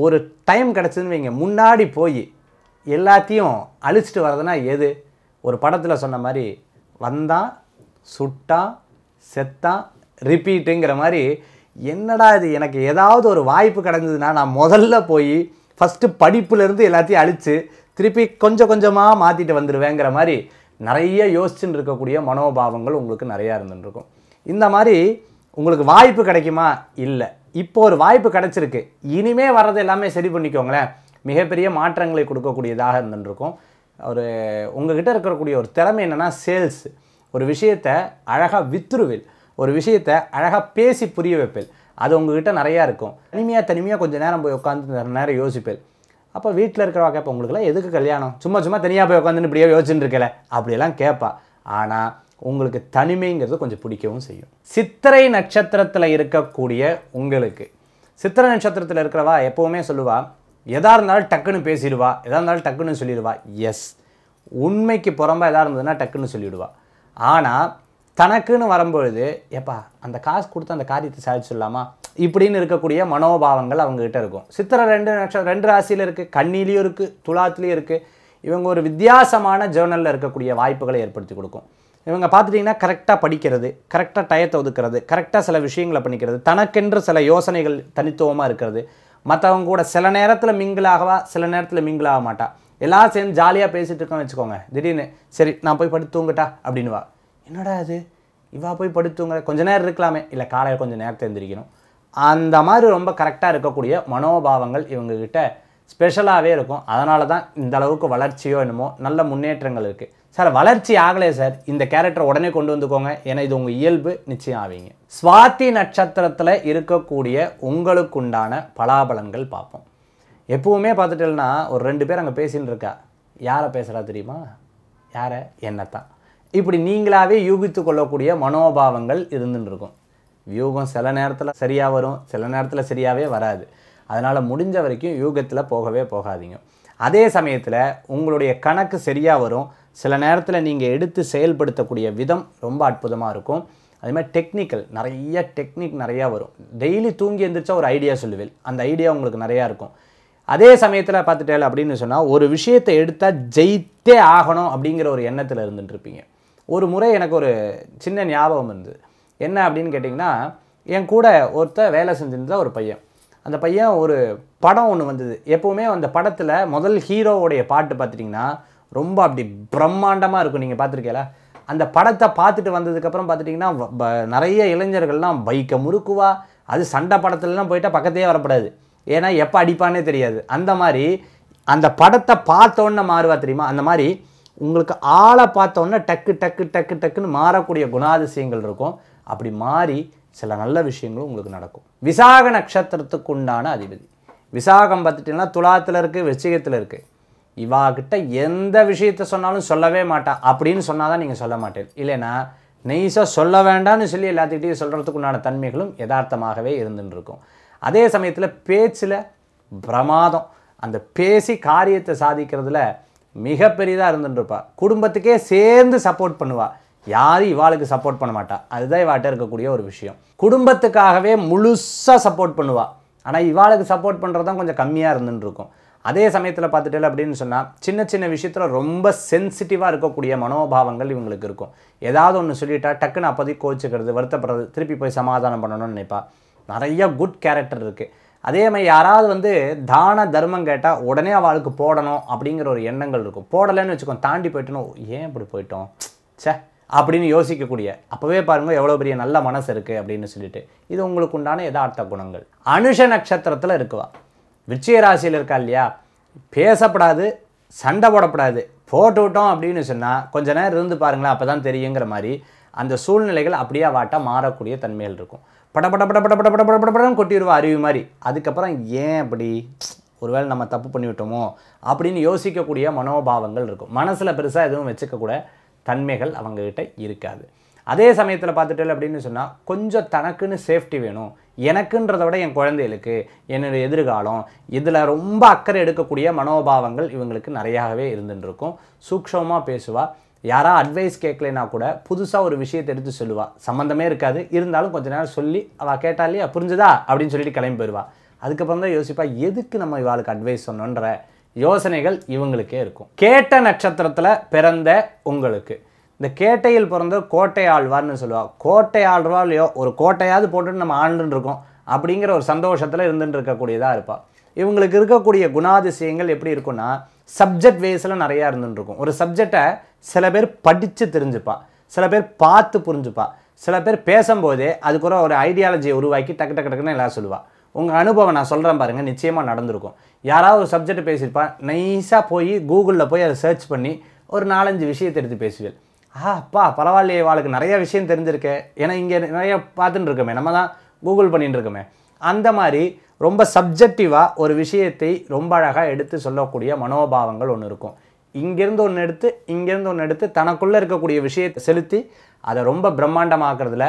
ஒரு டைம் கிடச்சிதுன்னு வைங்க முன்னாடி போய் எல்லாத்தையும் அழிச்சிட்டு வர்றதுனா எது ஒரு படத்தில் சொன்ன மாதிரி வந்தான் சுட்டான் செத்தான் ரிப்பீட்டுங்கிற மாதிரி என்னடா இது எனக்கு ஏதாவது ஒரு வாய்ப்பு கிடந்ததுன்னா நான் முதல்ல போய் ஃபஸ்ட்டு படிப்புலேருந்து எல்லாத்தையும் அழித்து திருப்பி கொஞ்சம் கொஞ்சமாக மாற்றிட்டு வந்துடுவேங்கிற மாதிரி நிறைய யோசிச்சுன்னு இருக்கக்கூடிய மனோபாவங்கள் உங்களுக்கு நிறையா இருந்துருக்கும் இந்த மாதிரி உங்களுக்கு வாய்ப்பு கிடைக்குமா இல்லை இப்போ ஒரு வாய்ப்பு கிடைச்சிருக்கு இனிமே வர்றது எல்லாமே சரி பண்ணிக்கோங்களேன் மிகப்பெரிய மாற்றங்களை கொடுக்கக்கூடியதாக இருந்துருக்கும் ஒரு உங்ககிட்ட இருக்கக்கூடிய ஒரு திறமை என்னென்னா சேல்ஸ் ஒரு விஷயத்தை அழகாக வித்துருவில் ஒரு விஷயத்தை அழகாக பேசி புரிய வைப்பேன் அது உங்ககிட்ட நிறையா இருக்கும் தனிமையாக தனிமையாக கொஞ்சம் நேரம் போய் உட்காந்து நேரம் யோசிப்பேன் அப்போ வீட்டில் இருக்கிறவா கேட்பா உங்களுக்குலாம் எதுக்கு கல்யாணம் சும்மா சும்மா தனியாக போய் உட்காந்துன்னு இப்படியே யோசிச்சுட்டு இருக்கல அப்படியெல்லாம் கேட்பா ஆனால் உங்களுக்கு தனிமைங்கிறது கொஞ்சம் பிடிக்கவும் செய்யும் சித்திரை நட்சத்திரத்தில் இருக்கக்கூடிய உங்களுக்கு சித்திரை நட்சத்திரத்தில் இருக்கிறவா எப்போவுமே சொல்லுவா எதாக இருந்தாலும் டக்குன்னு பேசிடுவா எதாக இருந்தாலும் டக்குன்னு சொல்லிடுவா எஸ் உண்மைக்கு புறம்பாக எதாக இருந்ததுன்னா டக்குன்னு சொல்லிவிடுவா ஆனால் தனக்குன்னு வரும்பொழுது எப்பா அந்த காசு கொடுத்து அந்த காரியத்தை சாதிச்சிடலாமா இப்படின்னு இருக்கக்கூடிய மனோபாவங்கள் அவங்ககிட்ட இருக்கும் சித்திரை ரெண்டு நட்சத்திரம் ரெண்டு ராசியில் இருக்குது கண்ணிலையும் இருக்குது துளாத்துலேயும் இருக்குது இவங்க ஒரு வித்தியாசமான ஜேர்னலில் இருக்கக்கூடிய வாய்ப்புகளை ஏற்படுத்தி கொடுக்கும் இவங்க பார்த்துட்டிங்கன்னா கரெக்டாக படிக்கிறது கரெக்டாக டயத்தை ஒதுக்கிறது கரெக்டாக சில விஷயங்களை பண்ணிக்கிறது தனக்கென்று சில யோசனைகள் தனித்துவமாக இருக்கிறது மற்றவங்க கூட சில நேரத்தில் மிங்கிளாகவா சில நேரத்தில் மிங்கிளாக மாட்டா எல்லாம் சேர்ந்து ஜாலியாக பேசிகிட்டு இருக்கோம்னு வச்சுக்கோங்க திடீர்னு சரி நான் போய் படுத்து தூங்கட்டா வா என்னடா அது இவா போய் படுத்துங்க கொஞ்ச நேரம் இருக்கலாமே இல்லை காலையில் கொஞ்சம் நேரத்தை எழுந்திரிக்கணும் அந்த மாதிரி ரொம்ப கரெக்டாக இருக்கக்கூடிய மனோபாவங்கள் இவங்கக்கிட்ட ஸ்பெஷலாகவே இருக்கும் அதனால தான் இந்த அளவுக்கு வளர்ச்சியோ என்னமோ நல்ல முன்னேற்றங்கள் இருக்குது சார் வளர்ச்சி ஆகலையே சார் இந்த கேரக்டரை உடனே கொண்டு வந்துக்கோங்க ஏன்னா இது உங்கள் இயல்பு நிச்சயம் ஆவீங்க சுவாதி நட்சத்திரத்தில் இருக்கக்கூடிய உங்களுக்குண்டான பலாபலன்கள் பார்ப்போம் எப்பவுமே பார்த்துட்டேன்னா ஒரு ரெண்டு பேர் அங்கே பேசின்னு இருக்கா யாரை பேசுகிறா தெரியுமா யாரை என்னத்தான் இப்படி நீங்களாகவே யூகித்து கொள்ளக்கூடிய மனோபாவங்கள் இருந்துன்னு இருக்கும் வியூகம் சில நேரத்தில் சரியாக வரும் சில நேரத்தில் சரியாகவே வராது அதனால் முடிஞ்ச வரைக்கும் யூகத்தில் போகவே போகாதீங்க அதே சமயத்தில் உங்களுடைய கணக்கு சரியாக வரும் சில நேரத்தில் நீங்கள் எடுத்து செயல்படுத்தக்கூடிய விதம் ரொம்ப அற்புதமாக இருக்கும் அதே மாதிரி டெக்னிக்கல் நிறைய டெக்னிக் நிறையா வரும் டெய்லி தூங்கி எழுந்திரிச்சா ஒரு ஐடியா சொல்லுவேன் அந்த ஐடியா உங்களுக்கு நிறையா இருக்கும் அதே சமயத்தில் பார்த்துட்டேன் அப்படின்னு சொன்னால் ஒரு விஷயத்தை எடுத்தால் ஜெயித்தே ஆகணும் அப்படிங்கிற ஒரு எண்ணத்தில் இருந்துகிட்டு இருப்பீங்க ஒரு முறை எனக்கு ஒரு சின்ன ஞாபகம் இருந்தது என்ன அப்படின்னு கேட்டிங்கன்னா என் கூட ஒருத்தர் வேலை செஞ்சுருந்தா ஒரு பையன் அந்த பையன் ஒரு படம் ஒன்று வந்தது எப்போவுமே அந்த படத்தில் முதல் ஹீரோவுடைய பாட்டு பார்த்துட்டிங்கன்னா ரொம்ப அப்படி பிரம்மாண்டமாக இருக்கும் நீங்கள் பார்த்துருக்கீங்களா அந்த படத்தை பார்த்துட்டு வந்ததுக்கப்புறம் பார்த்துட்டிங்கன்னா நிறைய இளைஞர்கள்லாம் பைக்கை முறுக்குவா அது சண்டை படத்துலலாம் போயிட்டால் பக்கத்தையே வரப்படாது ஏன்னா எப்போ அடிப்பானே தெரியாது அந்த மாதிரி அந்த படத்தை பார்த்தோன்னே மாறுவா தெரியுமா அந்த மாதிரி உங்களுக்கு ஆளை பார்த்தோன்னா டக்கு டக்கு டக்கு டக்குன்னு மாறக்கூடிய குணாதிசயங்கள் இருக்கும் அப்படி மாறி சில நல்ல விஷயங்களும் உங்களுக்கு நடக்கும் விசாக நட்சத்திரத்துக்கு உண்டான அதிபதி விசாகம் பார்த்துட்டிங்கன்னா துலாத்தில் இருக்குது வெச்சிகத்தில் இருக்குது இவா கிட்ட எந்த விஷயத்த சொன்னாலும் சொல்லவே மாட்டா அப்படின்னு சொன்னால் தான் நீங்கள் சொல்ல மாட்டேன் இல்லைன்னா நெய்ஸாக சொல்ல வேண்டாம்னு சொல்லி எல்லாத்துக்கிட்டையும் சொல்கிறதுக்கு உண்டான தன்மைகளும் யதார்த்தமாகவே இருந்துன்னு இருக்கும் அதே சமயத்தில் பேச்சில் பிரமாதம் அந்த பேசி காரியத்தை சாதிக்கிறதுல மிக பெரியதாக இருந்துருப்பா குடும்பத்துக்கே சேர்ந்து சப்போர்ட் பண்ணுவாள் யாரும் இவாளுக்கு சப்போர்ட் பண்ண மாட்டா அதுதான் இவாட்ட இருக்கக்கூடிய ஒரு விஷயம் குடும்பத்துக்காகவே முழுசாக சப்போர்ட் பண்ணுவாள் ஆனால் இவாளுக்கு சப்போர்ட் பண்ணுறது தான் கொஞ்சம் கம்மியாக இருந்துருக்கும் அதே சமயத்தில் பார்த்துட்டு அப்படின்னு சொன்னால் சின்ன சின்ன விஷயத்தில் ரொம்ப சென்சிட்டிவாக இருக்கக்கூடிய மனோபாவங்கள் இவங்களுக்கு இருக்கும் ஏதாவது ஒன்று சொல்லிட்டா டக்குன்னு அப்போதைக்கு கோச்சிக்கிறது வருத்தப்படுறது திருப்பி போய் சமாதானம் பண்ணணும்னு நினைப்பா நிறைய குட் கேரக்டர் இருக்குது அதே மாதிரி யாராவது வந்து தான தர்மம் கேட்டால் உடனே அவளுக்கு போடணும் அப்படிங்கிற ஒரு எண்ணங்கள் இருக்கும் போடலைன்னு வச்சுக்கோம் தாண்டி போயிட்டோம் ஏன் இப்படி போயிட்டோம் சே அப்படின்னு யோசிக்கக்கூடிய அப்போவே பாருங்கள் எவ்வளோ பெரிய நல்ல மனசு இருக்குது அப்படின்னு சொல்லிட்டு இது உங்களுக்கு உண்டான யதார்த்த குணங்கள் அனுஷ நட்சத்திரத்தில் இருக்குவா விச்சய ராசியில் இருக்கா இல்லையா பேசப்படாது சண்டை போடப்படாது போட்டு விட்டோம் அப்படின்னு சொன்னால் கொஞ்ச நேரம் இருந்து பாருங்களேன் அப்போ தான் தெரியுங்கிற மாதிரி அந்த சூழ்நிலைகள் அப்படியே வாட்டாக மாறக்கூடிய தன்மைகள் இருக்கும் படபட பட பட பட பட பட பட படம் கொட்டிடுவோம் அறிவு மாதிரி அதுக்கப்புறம் ஏன் அப்படி ஒருவேளை நம்ம தப்பு பண்ணிவிட்டோமோ அப்படின்னு யோசிக்கக்கூடிய மனோபாவங்கள் இருக்கும் மனசில் பெருசாக எதுவும் வச்சுக்கக்கூட தன்மைகள் அவங்கக்கிட்ட இருக்காது அதே சமயத்தில் பார்த்துட்டேன் அப்படின்னு சொன்னால் கொஞ்சம் தனக்குன்னு சேஃப்டி வேணும் எனக்குன்றத விட என் குழந்தைகளுக்கு என்னுடைய எதிர்காலம் இதில் ரொம்ப அக்கறை எடுக்கக்கூடிய மனோபாவங்கள் இவங்களுக்கு நிறையாகவே இருந்துட்டுருக்கும் சூக்ஷமாக பேசுவாள் யாரா அட்வைஸ் கேட்கலைன்னா கூட புதுசாக ஒரு விஷயத்தை எடுத்து சொல்லுவாள் சம்மந்தமே இருக்காது இருந்தாலும் கொஞ்ச நேரம் சொல்லி அவள் கேட்டா இல்லையா புரிஞ்சுதா அப்படின்னு சொல்லிட்டு கிளம்பி போயிடுவா அதுக்கப்புறம் தான் யோசிப்பா எதுக்கு நம்ம இவாளுக்கு அட்வைஸ் சொன்னோன்ற யோசனைகள் இவங்களுக்கே இருக்கும் கேட்ட நட்சத்திரத்தில் பிறந்த உங்களுக்கு இந்த கேட்டையில் பிறந்த கோட்டை ஆழ்வார்னு சொல்லுவாள் கோட்டை ஆழ்வா இல்லையோ ஒரு கோட்டையாவது போட்டு நம்ம ஆண்டுன்னு இருக்கோம் அப்படிங்கிற ஒரு சந்தோஷத்தில் இருந்துட்டு இருக்கக்கூடியதாக இருப்பாள் இவங்களுக்கு இருக்கக்கூடிய குணாதிசயங்கள் எப்படி இருக்குன்னா சப்ஜெக்ட் வேஸில் நிறையா இருந்துருக்கும் ஒரு சப்ஜெக்டை சில பேர் படித்து தெரிஞ்சுப்பா சில பேர் பார்த்து புரிஞ்சுப்பா சில பேர் பேசும்போதே அதுக்குற ஒரு ஐடியாலஜியை உருவாக்கி டக்கு டக்கு டக்குன்னு எல்லாம் சொல்லுவாள் உங்கள் அனுபவம் நான் சொல்கிறேன் பாருங்கள் நிச்சயமாக நடந்திருக்கும் யாராவது ஒரு சப்ஜெக்ட் பேசியிருப்பா நைஸாக போய் கூகுளில் போய் அதை சர்ச் பண்ணி ஒரு நாலஞ்சு விஷயத்தை எடுத்து பேசுவேன் ஆ அப்பா பரவாயில்லையே வாளுக்கு நிறைய விஷயம் தெரிஞ்சிருக்கு ஏன்னா இங்கே நிறைய பார்த்துட்டு இருக்கோமே நம்ம தான் கூகுள் பண்ணிட்டு இருக்கோமே அந்த மாதிரி ரொம்ப சப்ஜெக்டிவாக ஒரு விஷயத்தை ரொம்ப அழகாக எடுத்து சொல்லக்கூடிய மனோபாவங்கள் ஒன்று இருக்கும் இங்கேருந்து ஒன்று எடுத்து இங்கேருந்து ஒன்று எடுத்து தனக்குள்ளே இருக்கக்கூடிய விஷயத்தை செலுத்தி அதை ரொம்ப பிரம்மாண்டமாக்குறதுல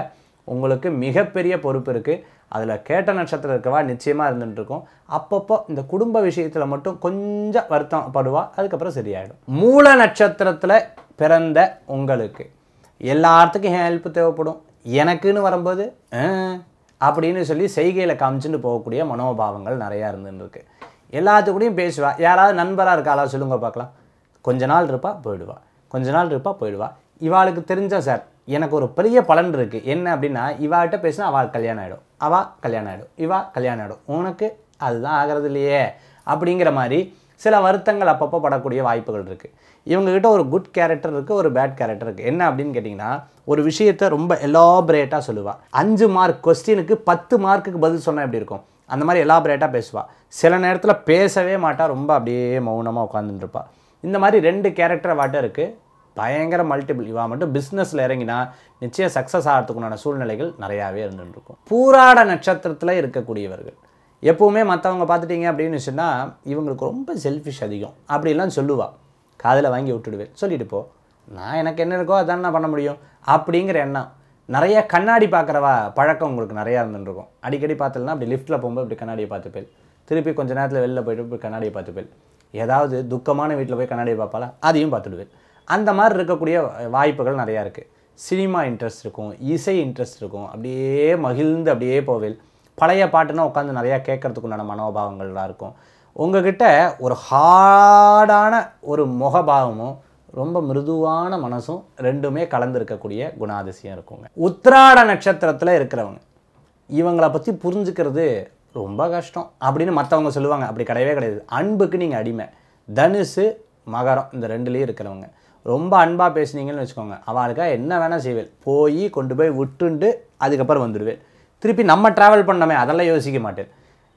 உங்களுக்கு மிகப்பெரிய பொறுப்பு இருக்குது அதில் கேட்ட நட்சத்திரம் இருக்கவா நிச்சயமாக இருந்துட்டுருக்கும் அப்பப்போ இந்த குடும்ப விஷயத்தில் மட்டும் கொஞ்சம் வருத்தம் படுவா அதுக்கப்புறம் சரியாயிடும் மூல நட்சத்திரத்தில் பிறந்த உங்களுக்கு எல்லாத்துக்கும் ஹெல்ப் தேவைப்படும் எனக்குன்னு வரும்போது அப்படின்னு சொல்லி செய்கையில் காமிச்சுட்டு போகக்கூடிய மனோபாவங்கள் நிறையா இருந்துருக்கு எல்லாத்துக்கூடையும் பேசுவா யாராவது நண்பராக இருக்காளா சொல்லுங்க பார்க்கலாம் கொஞ்ச நாள் இருப்பா போயிடுவா கொஞ்ச நாள் இருப்பா போயிடுவா இவாளுக்கு தெரிஞ்சா சார் எனக்கு ஒரு பெரிய பலன் இருக்குது என்ன அப்படின்னா இவாட்ட பேசினா அவள் கல்யாணம் ஆகிடும் அவள் கல்யாணம் ஆகிடும் இவா கல்யாணம் ஆகிடும் உனக்கு அதுதான் ஆகிறது இல்லையே அப்படிங்கிற மாதிரி சில வருத்தங்கள் அப்பப்போ படக்கூடிய வாய்ப்புகள் இருக்குது இவங்ககிட்ட ஒரு குட் கேரக்டர் இருக்குது ஒரு பேட் கேரக்டர் இருக்குது என்ன அப்படின்னு கேட்டிங்கன்னா ஒரு விஷயத்த ரொம்ப எலாபரேட்டாக சொல்லுவாள் அஞ்சு மார்க் கொஸ்டினுக்கு பத்து மார்க்குக்கு பதில் சொன்னால் எப்படி இருக்கும் அந்த மாதிரி எலாபரேட்டாக பேசுவாள் சில நேரத்தில் பேசவே மாட்டாள் ரொம்ப அப்படியே மௌனமாக உட்காந்துருப்பா இந்த மாதிரி ரெண்டு கேரக்டர் வாட்டை இருக்குது பயங்கர மல்டிபிள் இவா மட்டும் பிஸ்னஸில் இறங்கினா நிச்சயம் சக்ஸஸ் ஆகிறதுக்குண்டான சூழ்நிலைகள் நிறையாவே இருந்துருக்கும் பூராட நட்சத்திரத்தில் இருக்கக்கூடியவர்கள் எப்போவுமே மற்றவங்க பார்த்துட்டிங்க அப்படின்னு சொன்னால் இவங்களுக்கு ரொம்ப செல்ஃபிஷ் அதிகம் அப்படிலாம் சொல்லுவாள் காதில் வாங்கி விட்டுடுவேன் சொல்லிட்டு போ நான் எனக்கு என்ன இருக்கோ அதான் நான் பண்ண முடியும் அப்படிங்கிற எண்ணம் நிறைய கண்ணாடி பார்க்குறவா பழக்கம் உங்களுக்கு நிறையா இருந்துருக்கும் அடிக்கடி பார்த்துலன்னா அப்படி லிஃப்ட்டில் போகும்போது இப்படி கண்ணாடியை பார்த்துப்பேன் திருப்பி கொஞ்சம் நேரத்தில் வெளில போய்ட்டு இப்படி கண்ணாடியை பார்த்துப்பேன் ஏதாவது துக்கமான வீட்டில் போய் கண்ணாடி பார்ப்பால அதையும் பார்த்துடுவேன் அந்த மாதிரி இருக்கக்கூடிய வாய்ப்புகள் நிறையா இருக்குது சினிமா இன்ட்ரெஸ்ட் இருக்கும் இசை இன்ட்ரெஸ்ட் இருக்கும் அப்படியே மகிழ்ந்து அப்படியே போவேல் பழைய பாட்டுனா உட்காந்து நிறையா கேட்குறதுக்குண்டான மனோபாவங்கள்லாம் இருக்கும் உங்ககிட்ட ஒரு ஹார்டான ஒரு முகபாவமும் ரொம்ப மிருதுவான மனசும் ரெண்டுமே கலந்துருக்கக்கூடிய குணாதிசயம் இருக்குங்க உத்திராட நட்சத்திரத்தில் இருக்கிறவங்க இவங்களை பற்றி புரிஞ்சுக்கிறது ரொம்ப கஷ்டம் அப்படின்னு மற்றவங்க சொல்லுவாங்க அப்படி கிடையவே கிடையாது அன்புக்கு நீங்கள் அடிமை தனுசு மகரம் இந்த ரெண்டுலேயும் இருக்கிறவங்க ரொம்ப அன்பாக பேசுனீங்கன்னு வச்சுக்கோங்க அவளுக்காக என்ன வேணால் செய்வேன் போய் கொண்டு போய் விட்டுண்டு அதுக்கப்புறம் வந்துடுவேன் திருப்பி நம்ம ட்ராவல் பண்ணமே அதெல்லாம் யோசிக்க மாட்டேன்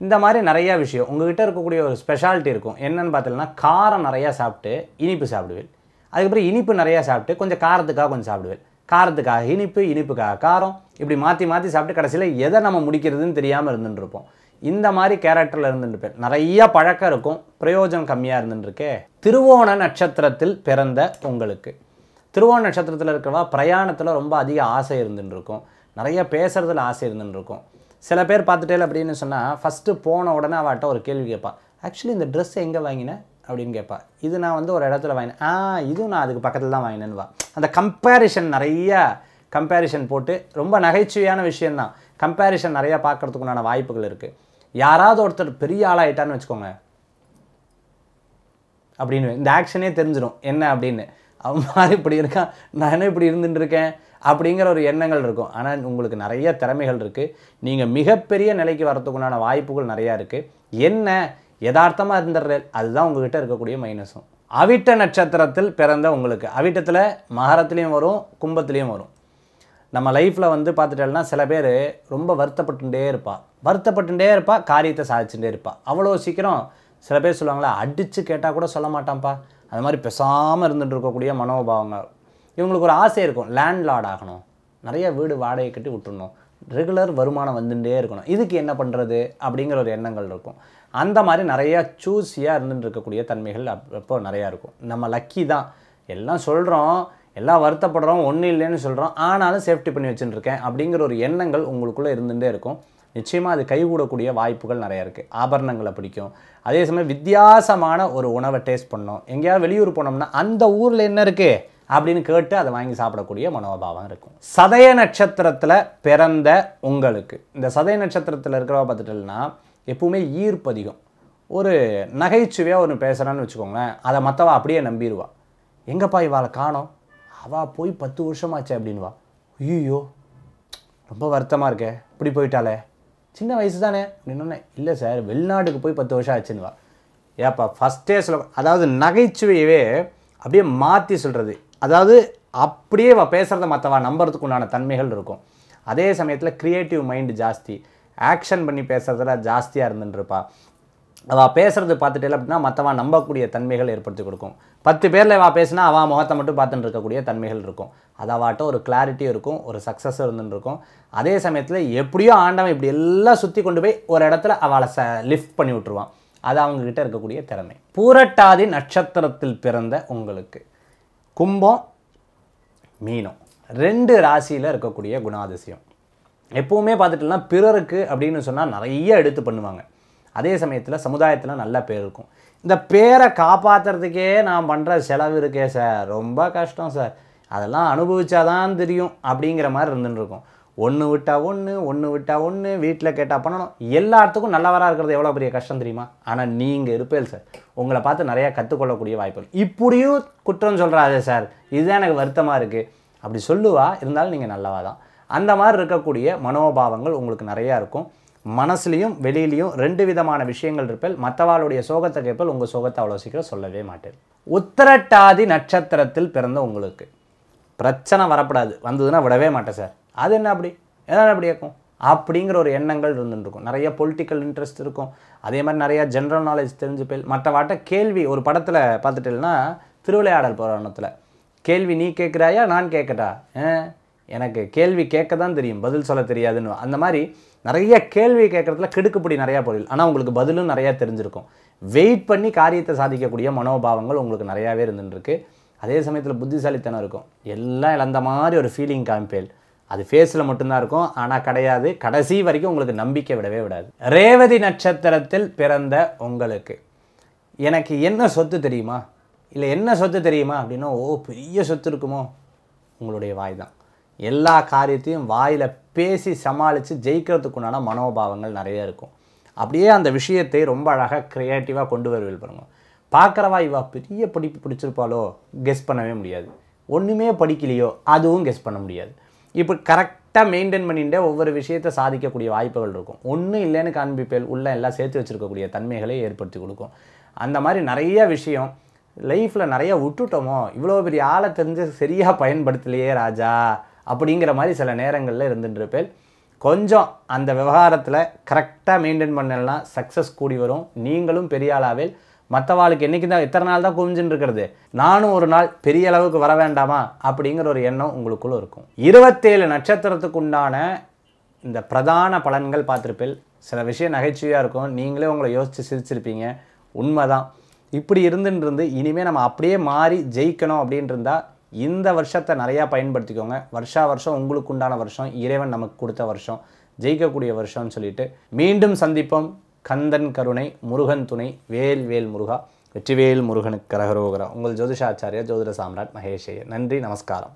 இந்த மாதிரி நிறையா விஷயம் கிட்டே இருக்கக்கூடிய ஒரு ஸ்பெஷாலிட்டி இருக்கும் என்னென்னு பார்த்தீங்கன்னா காரம் நிறையா சாப்பிட்டு இனிப்பு சாப்பிடுவேன் அதுக்கப்புறம் இனிப்பு நிறையா சாப்பிட்டு கொஞ்சம் காரத்துக்காக கொஞ்சம் சாப்பிடுவேன் காரத்துக்காக இனிப்பு இனிப்புக்காக காரம் இப்படி மாற்றி மாற்றி சாப்பிட்டு கடைசியில் எதை நம்ம முடிக்கிறதுன்னு தெரியாமல் இருந்துட்டுருப்போம் இந்த மாதிரி கேரக்டரில் இருந்துட்டு நிறைய பழக்கம் இருக்கும் பிரயோஜனம் கம்மியாக இருந்துருக்கே திருவோண நட்சத்திரத்தில் பிறந்த உங்களுக்கு திருவோண நட்சத்திரத்தில் இருக்கிறவா பிரயாணத்தில் ரொம்ப அதிக ஆசை இருந்துருக்கும் நிறைய பேசுகிறதுல ஆசை இருந்துட்டு சில பேர் பார்த்துட்டே அப்படின்னு சொன்னால் ஃபஸ்ட்டு போன உடனே அவட்ட ஒரு கேள்வி கேட்பாள் ஆக்சுவலி இந்த ட்ரெஸ் எங்கே வாங்கினேன் அப்படின்னு கேட்பா இது நான் வந்து ஒரு இடத்துல வாங்கினேன் ஆ இதுவும் நான் அதுக்கு பக்கத்தில் தான் வாங்கினேன்னுவா அந்த கம்பேரிஷன் நிறைய கம்பேரிஷன் போட்டு ரொம்ப நகைச்சுவையான விஷயந்தான் கம்பேரிஷன் நிறையா பார்க்குறதுக்குண்டான வாய்ப்புகள் இருக்குது யாராவது ஒருத்தர் பெரிய ஆளாயிட்டான்னு வச்சுக்கோங்க அப்படின்னு இந்த ஆக்ஷனே தெரிஞ்சிடும் என்ன அப்படின்னு அவன் மாதிரி இப்படி இருக்கான் நான் என்ன இப்படி இருந்துட்டுருக்கேன் அப்படிங்கிற ஒரு எண்ணங்கள் இருக்கும் ஆனால் உங்களுக்கு நிறைய திறமைகள் இருக்குது நீங்கள் மிகப்பெரிய நிலைக்கு வரத்துக்குண்டான வாய்ப்புகள் நிறையா இருக்குது என்ன யதார்த்தமாக இருந்துடுற அதுதான் உங்ககிட்ட இருக்கக்கூடிய மைனஸும் அவிட்ட நட்சத்திரத்தில் பிறந்த உங்களுக்கு அவிட்டத்தில் மகரத்துலேயும் வரும் கும்பத்துலேயும் வரும் நம்ம லைஃப்பில் வந்து பார்த்துட்டோம்னா சில பேர் ரொம்ப வருத்தப்பட்டுட்டே இருப்பாள் வருத்தப்பட்டுட்டே இருப்பாள் காரியத்தை சாதிச்சுட்டே இருப்பாள் அவ்வளோ சீக்கிரம் சில பேர் சொல்லுவாங்களா அடித்து கேட்டால் கூட சொல்ல மாட்டான்ப்பா அது மாதிரி பெசாமல் இருந்துகிட்டு இருக்கக்கூடிய மனோபாவங்கள் இவங்களுக்கு ஒரு ஆசை இருக்கும் லேண்ட்லார்ட் ஆகணும் நிறைய வீடு வாடகை கட்டி விட்டுடணும் ரெகுலர் வருமானம் வந்துட்டே இருக்கணும் இதுக்கு என்ன பண்ணுறது அப்படிங்கிற ஒரு எண்ணங்கள் இருக்கும் அந்த மாதிரி நிறையா சூஸியாக இருந்துட்டு இருக்கக்கூடிய தன்மைகள் அப்போ நிறையா இருக்கும் நம்ம லக்கி தான் எல்லாம் சொல்கிறோம் எல்லாம் வருத்தப்படுறோம் ஒன்றும் இல்லைன்னு சொல்கிறோம் ஆனாலும் சேஃப்டி பண்ணி வச்சுருக்கேன் அப்படிங்கிற ஒரு எண்ணங்கள் உங்களுக்குள்ளே இருந்துகிட்டே இருக்கும் நிச்சயமாக அது கைகூடக்கூடிய வாய்ப்புகள் நிறையா இருக்குது ஆபரணங்களை பிடிக்கும் அதே சமயம் வித்தியாசமான ஒரு உணவை டேஸ்ட் பண்ணோம் எங்கேயாவது வெளியூர் போனோம்னா அந்த ஊரில் என்ன இருக்குது அப்படின்னு கேட்டு அதை வாங்கி சாப்பிடக்கூடிய மனோபாவம் இருக்கும் சதய நட்சத்திரத்தில் பிறந்த உங்களுக்கு இந்த சதய நட்சத்திரத்தில் இருக்கிறவ பார்த்துட்டோம்னா எப்பவுமே ஈர்ப்பு அதிகம் ஒரு நகைச்சுவையாக ஒன்று பேசுகிறான்னு வச்சுக்கோங்களேன் அதை மற்றவா அப்படியே நம்பிடுவா எங்கேப்பா இவாளை காணோம் அவள் போய் பத்து வருஷமாச்சே அப்படின்வா ஐயோ ரொம்ப வருத்தமாக இருக்கே இப்படி போயிட்டாலே சின்ன வயசு தானே அப்படின்னு இல்லை சார் வெளிநாட்டுக்கு போய் பத்து வருஷம் ஆச்சுன்னுவா ஏப்பா ஃபஸ்ட்டே சொல்ல அதாவது நகைச்சுவையவே அப்படியே மாற்றி சொல்கிறது அதாவது அப்படியே வா பேசுகிறத மற்றவா நம்புறதுக்கு உண்டான தன்மைகள் இருக்கும் அதே சமயத்தில் க்ரியேட்டிவ் மைண்டு ஜாஸ்தி ஆக்ஷன் பண்ணி பேசுகிறதுல ஜாஸ்தியாக இருந்துருப்பா அவள் பேசுகிறது பார்த்துட்டே அப்படின்னா மற்றவன் நம்பக்கூடிய தன்மைகள் ஏற்படுத்தி கொடுக்கும் பத்து பேரில் அவள் பேசினா அவள் முகத்தை மட்டும் பார்த்துட்டு இருக்கக்கூடிய தன்மைகள் இருக்கும் அது அவாட்ட ஒரு கிளாரிட்டி இருக்கும் ஒரு சக்ஸஸ் இருந்துருக்கும் இருக்கும் அதே சமயத்தில் எப்படியோ ஆண்டவன் இப்படி எல்லாம் சுற்றி கொண்டு போய் ஒரு இடத்துல அவளை ச லிஃப்ட் பண்ணி விட்டுருவான் அது அவங்கக்கிட்ட இருக்கக்கூடிய திறமை பூரட்டாதி நட்சத்திரத்தில் பிறந்த உங்களுக்கு கும்பம் மீனம் ரெண்டு ராசியில் இருக்கக்கூடிய குணாதிசயம் எப்போவுமே பார்த்துட்டுலாம் பிறருக்கு அப்படின்னு சொன்னால் நிறைய எடுத்து பண்ணுவாங்க அதே சமயத்தில் சமுதாயத்தில் நல்ல பேர் இருக்கும் இந்த பேரை காப்பாற்றுறதுக்கே நான் பண்ணுற செலவு இருக்கே சார் ரொம்ப கஷ்டம் சார் அதெல்லாம் அனுபவிச்சாதான் தெரியும் அப்படிங்கிற மாதிரி இருந்துட்டுருக்கும் ஒன்று விட்டால் ஒன்று ஒன்று விட்டால் ஒன்று வீட்டில் கேட்டால் பண்ணணும் எல்லாத்துக்கும் நல்லவராக இருக்கிறது எவ்வளோ பெரிய கஷ்டம் தெரியுமா ஆனால் நீங்கள் இருப்பேல் சார் உங்களை பார்த்து நிறையா கற்றுக்கொள்ளக்கூடிய வாய்ப்புகள் இப்படியும் குற்றம் சொல்கிறாரு சார் இதுதான் எனக்கு வருத்தமாக இருக்குது அப்படி சொல்லுவா இருந்தாலும் நீங்கள் நல்லவா தான் அந்த மாதிரி இருக்கக்கூடிய மனோபாவங்கள் உங்களுக்கு நிறையா இருக்கும் மனசுலையும் வெளியிலையும் ரெண்டு விதமான விஷயங்கள் இருப்பேன் மற்றவாளுடைய சோகத்தை கேட்பல் உங்கள் சோகத்தை அவ்வளோ சீக்கிரம் சொல்லவே மாட்டேன் உத்தரட்டாதி நட்சத்திரத்தில் பிறந்த உங்களுக்கு பிரச்சனை வரப்படாது வந்ததுன்னா விடவே மாட்டேன் சார் அது என்ன அப்படி எதாவது அப்படி இருக்கும் அப்படிங்கிற ஒரு எண்ணங்கள் இருந்துருக்கும் நிறைய பொலிட்டிக்கல் இன்ட்ரெஸ்ட் இருக்கும் அதே மாதிரி நிறையா ஜென்ரல் நாலேஜ் தெரிஞ்சு போய் மற்றவாட்ட கேள்வி ஒரு படத்தில் பார்த்துட்டேன்னா திருவிளையாடல் போராணத்தில் கேள்வி நீ கேட்குறாயா நான் கேட்கட்டா எனக்கு கேள்வி கேட்க தான் தெரியும் பதில் சொல்ல தெரியாதுன்னு அந்த மாதிரி நிறைய கேள்வி கேட்குறதுல கெடுக்கப்படி நிறையா பொருள் ஆனால் உங்களுக்கு பதிலும் நிறையா தெரிஞ்சிருக்கும் வெயிட் பண்ணி காரியத்தை சாதிக்கக்கூடிய மனோபாவங்கள் உங்களுக்கு நிறையாவே இருந்துருக்கு அதே சமயத்தில் புத்திசாலித்தனம் இருக்கும் எல்லாம் இழந்த மாதிரி ஒரு ஃபீலிங் காம்பேல் அது ஃபேஸில் மட்டும்தான் இருக்கும் ஆனால் கிடையாது கடைசி வரைக்கும் உங்களுக்கு நம்பிக்கை விடவே விடாது ரேவதி நட்சத்திரத்தில் பிறந்த உங்களுக்கு எனக்கு என்ன சொத்து தெரியுமா இல்லை என்ன சொத்து தெரியுமா அப்படின்னா ஓ பெரிய சொத்து இருக்குமோ உங்களுடைய வாய் தான் எல்லா காரியத்தையும் வாயில் பேசி சமாளித்து ஜெயிக்கிறதுக்குண்டான மனோபாவங்கள் நிறைய இருக்கும் அப்படியே அந்த விஷயத்தை ரொம்ப அழகாக க்ரியேட்டிவாக கொண்டு வருவில் பாருங்கள் பார்க்குறவா இவா பெரிய படிப்பு பிடிச்சிருப்பாளோ கெஸ் பண்ணவே முடியாது ஒன்றுமே படிக்கலையோ அதுவும் கெஸ் பண்ண முடியாது இப்போ கரெக்டாக மெயின்டைன் பண்ணிட்டு ஒவ்வொரு விஷயத்தை சாதிக்கக்கூடிய வாய்ப்புகள் இருக்கும் ஒன்றும் இல்லைன்னு காண்பிப்பேல் உள்ள எல்லாம் சேர்த்து வச்சுருக்கக்கூடிய தன்மைகளை ஏற்படுத்தி கொடுக்கும் அந்த மாதிரி நிறைய விஷயம் லைஃப்பில் நிறைய விட்டுட்டோமோ இவ்வளோ பெரிய ஆளை தெரிஞ்சு சரியாக பயன்படுத்தலையே ராஜா அப்படிங்கிற மாதிரி சில நேரங்களில் இருந்துட்டுருப்பேன் கொஞ்சம் அந்த விவகாரத்தில் கரெக்டாக மெயின்டைன் பண்ணலாம் சக்ஸஸ் கூடி வரும் நீங்களும் பெரிய ஆளாவில் மற்றவாளுக்கு என்றைக்கு தான் இத்தனை நாள் தான் குவிஞ்சுட்டுருக்கிறது இருக்கிறது நானும் ஒரு நாள் பெரிய அளவுக்கு வர வேண்டாமா அப்படிங்கிற ஒரு எண்ணம் உங்களுக்குள்ளே இருக்கும் இருபத்தேழு நட்சத்திரத்துக்கு உண்டான இந்த பிரதான பலன்கள் பார்த்துருப்பேன் சில விஷயம் நகைச்சுவையாக இருக்கும் நீங்களே உங்களை யோசித்து சிரிச்சிருப்பீங்க உண்மைதான் இப்படி இருந்துருந்து இனிமேல் நம்ம அப்படியே மாறி ஜெயிக்கணும் அப்படின்ட்டு இருந்தால் இந்த வருஷத்தை நிறையா பயன்படுத்திக்கோங்க வருஷா வருஷம் உங்களுக்கு உண்டான வருஷம் இறைவன் நமக்கு கொடுத்த வருஷம் ஜெயிக்கக்கூடிய வருஷம்னு சொல்லிட்டு மீண்டும் சந்திப்போம் கந்தன் கருணை முருகன் துணை வேல் வேல் முருகா வெற்றிவேல் முருகனுக்கு கரகரோகரா உங்கள் ஜோதிஷாச்சாரியா ஜோதிட சாம்ராட் மகேஷய நன்றி நமஸ்காரம்